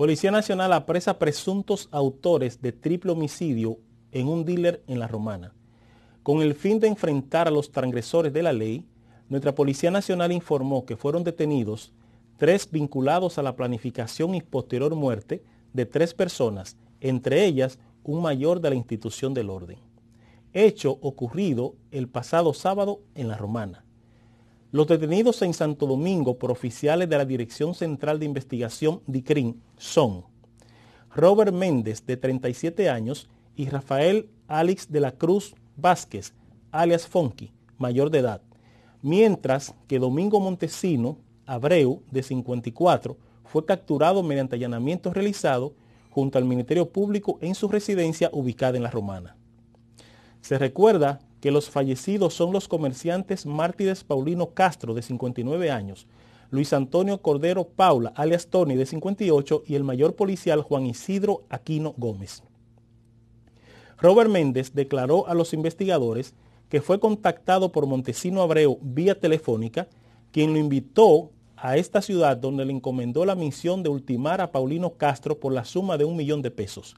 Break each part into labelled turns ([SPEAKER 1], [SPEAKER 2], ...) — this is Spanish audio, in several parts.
[SPEAKER 1] Policía Nacional apresa presuntos autores de triple homicidio en un dealer en La Romana. Con el fin de enfrentar a los transgresores de la ley, nuestra Policía Nacional informó que fueron detenidos tres vinculados a la planificación y posterior muerte de tres personas, entre ellas un mayor de la institución del orden. Hecho ocurrido el pasado sábado en La Romana. Los detenidos en Santo Domingo por oficiales de la Dirección Central de Investigación DICRIN son Robert Méndez, de 37 años, y Rafael Alex de la Cruz Vázquez, alias Fonky, mayor de edad, mientras que Domingo Montesino Abreu, de 54, fue capturado mediante allanamientos realizados junto al Ministerio Público en su residencia ubicada en La Romana. Se recuerda que los fallecidos son los comerciantes mártires Paulino Castro, de 59 años, Luis Antonio Cordero Paula, alias Tony, de 58, y el mayor policial Juan Isidro Aquino Gómez. Robert Méndez declaró a los investigadores que fue contactado por Montesino Abreu vía telefónica, quien lo invitó a esta ciudad donde le encomendó la misión de ultimar a Paulino Castro por la suma de un millón de pesos.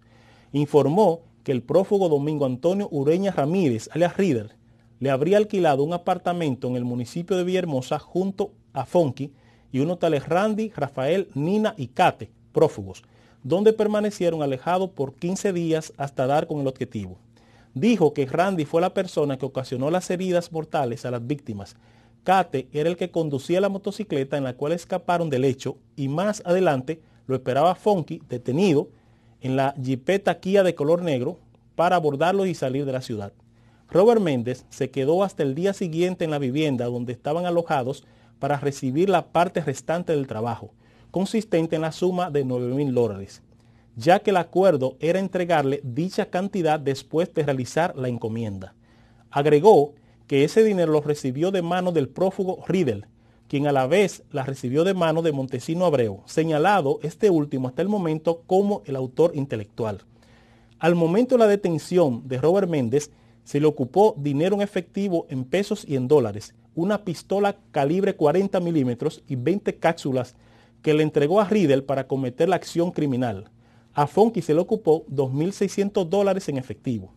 [SPEAKER 1] Informó que el prófugo Domingo Antonio Ureña Ramírez, alias Rider le habría alquilado un apartamento en el municipio de Villahermosa junto a Fonky y unos tales Randy, Rafael, Nina y Kate, prófugos, donde permanecieron alejados por 15 días hasta dar con el objetivo. Dijo que Randy fue la persona que ocasionó las heridas mortales a las víctimas. Kate era el que conducía la motocicleta en la cual escaparon del hecho y más adelante lo esperaba Fonky detenido en la jipeta Kia de color negro para abordarlos y salir de la ciudad. Robert Méndez se quedó hasta el día siguiente en la vivienda donde estaban alojados para recibir la parte restante del trabajo, consistente en la suma de 9 mil dólares, ya que el acuerdo era entregarle dicha cantidad después de realizar la encomienda. Agregó que ese dinero lo recibió de manos del prófugo Riddle, quien a la vez la recibió de mano de Montesino Abreu, señalado este último hasta el momento como el autor intelectual. Al momento de la detención de Robert Méndez, se le ocupó dinero en efectivo en pesos y en dólares, una pistola calibre 40 milímetros y 20 cápsulas que le entregó a Riddle para cometer la acción criminal. A Fonky se le ocupó 2.600 dólares en efectivo.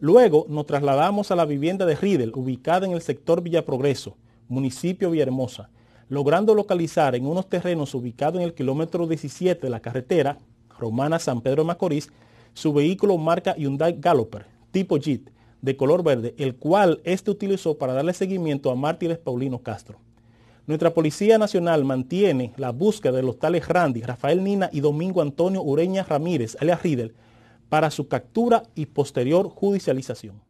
[SPEAKER 1] Luego nos trasladamos a la vivienda de Riddle, ubicada en el sector Villa Progreso, municipio Villahermosa, logrando localizar en unos terrenos ubicados en el kilómetro 17 de la carretera romana San Pedro de Macorís su vehículo marca Hyundai Galloper tipo Jeep de color verde, el cual este utilizó para darle seguimiento a mártires Paulino Castro. Nuestra Policía Nacional mantiene la búsqueda de los tales Randy, Rafael Nina y Domingo Antonio Ureña Ramírez, alias Riddle, para su captura y posterior judicialización.